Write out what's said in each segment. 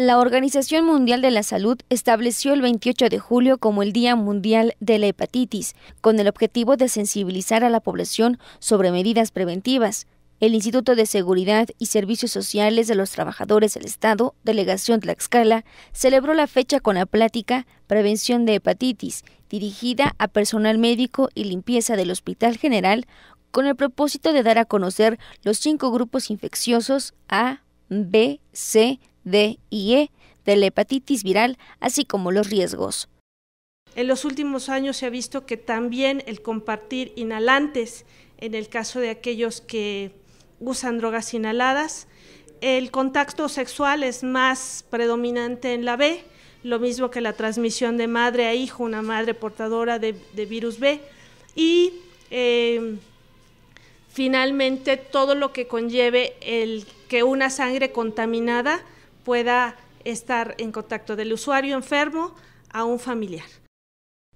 La Organización Mundial de la Salud estableció el 28 de julio como el Día Mundial de la Hepatitis, con el objetivo de sensibilizar a la población sobre medidas preventivas. El Instituto de Seguridad y Servicios Sociales de los Trabajadores del Estado, Delegación Tlaxcala, celebró la fecha con la plática Prevención de Hepatitis, dirigida a personal médico y limpieza del Hospital General, con el propósito de dar a conocer los cinco grupos infecciosos A, B, C, D y E de la hepatitis viral, así como los riesgos. En los últimos años se ha visto que también el compartir inhalantes, en el caso de aquellos que usan drogas inhaladas, el contacto sexual es más predominante en la B, lo mismo que la transmisión de madre a hijo, una madre portadora de, virus B. Y em, finalmente todo lo que conlleve que una sangre contaminada pueda estar en contacto del usuario enfermo a un familiar.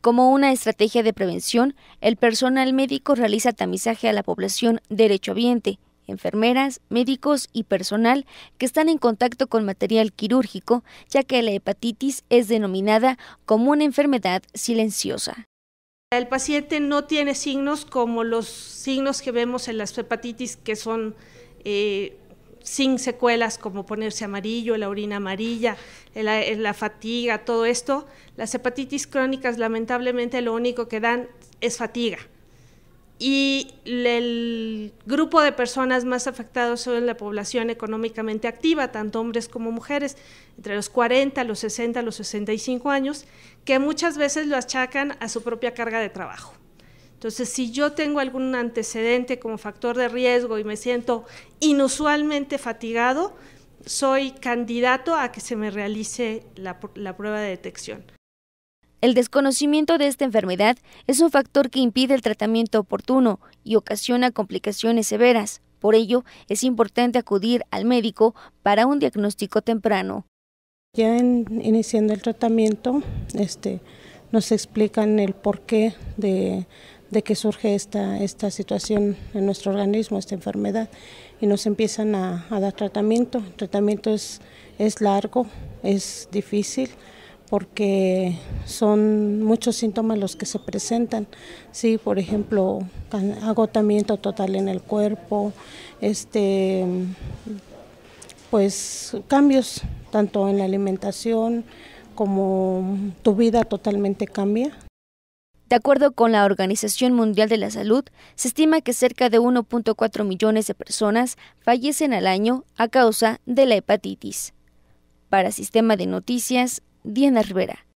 Como una estrategia de prevención, el personal médico realiza tamizaje a la población derechohabiente, enfermeras, médicos y personal que están en contacto con material quirúrgico, ya que la hepatitis es denominada como una enfermedad silenciosa. El paciente no tiene signos como los signos que vemos en las hepatitis que son eh, sin secuelas como ponerse amarillo, la orina amarilla, la, fatiga, todo esto. Las hepatitis crónicas lamentablemente lo único que dan es fatiga. Y el grupo de personas más afectados son la población económicamente activa, tanto hombres como mujeres, entre los 40, los 60, los 65 años, que muchas veces lo achacan a su propia carga de trabajo. Entonces, si yo tengo algún antecedente como factor de riesgo y me siento inusualmente fatigado, soy candidato a que se me realice la, prueba de detección. El desconocimiento de esta enfermedad es un factor que impide el tratamiento oportuno y ocasiona complicaciones severas. Por ello, es importante acudir al médico para un diagnóstico temprano. Ya iniciando el tratamiento, este, nos explican el porqué de, de que surge esta, esta situación en nuestro organismo, esta enfermedad, y nos empiezan a, dar tratamiento. El tratamiento es, es largo, es difícil, porque son muchos síntomas los que se presentan. Sí, por ejemplo, agotamiento total en el cuerpo, este pues cambios tanto en la alimentación como tu vida totalmente cambia de acuerdo con la Organización Mundial de la Salud, se estima que cerca de 1.4 millones de personas fallecen al año a causa de la hepatitis. Para Sistema de Noticias, Diana Rivera.